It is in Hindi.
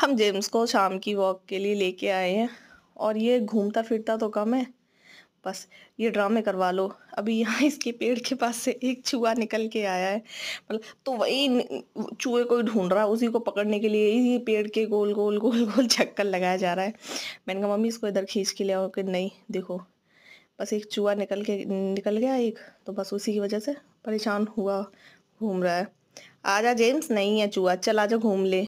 हम जेम्स को शाम की वॉक के लिए लेके आए हैं और ये घूमता फिरता तो कम है बस ये ड्रामे करवा लो अभी यहाँ इसके पेड़ के पास से एक चूहा निकल के आया है मतलब तो वही चूहे को ढूंढ रहा है उसी को पकड़ने के लिए इसी पेड़ के गोल गोल गोल गोल चक्कर लगाया जा रहा है मैंने कहा मम्मी इसको इधर खींच के ले आओ कि नहीं देखो बस एक चूहा निकल के निकल गया एक तो बस उसी की वजह से परेशान हुआ घूम रहा है आ जा जेम्स नहीं है चूहा चल आ जा घूम ले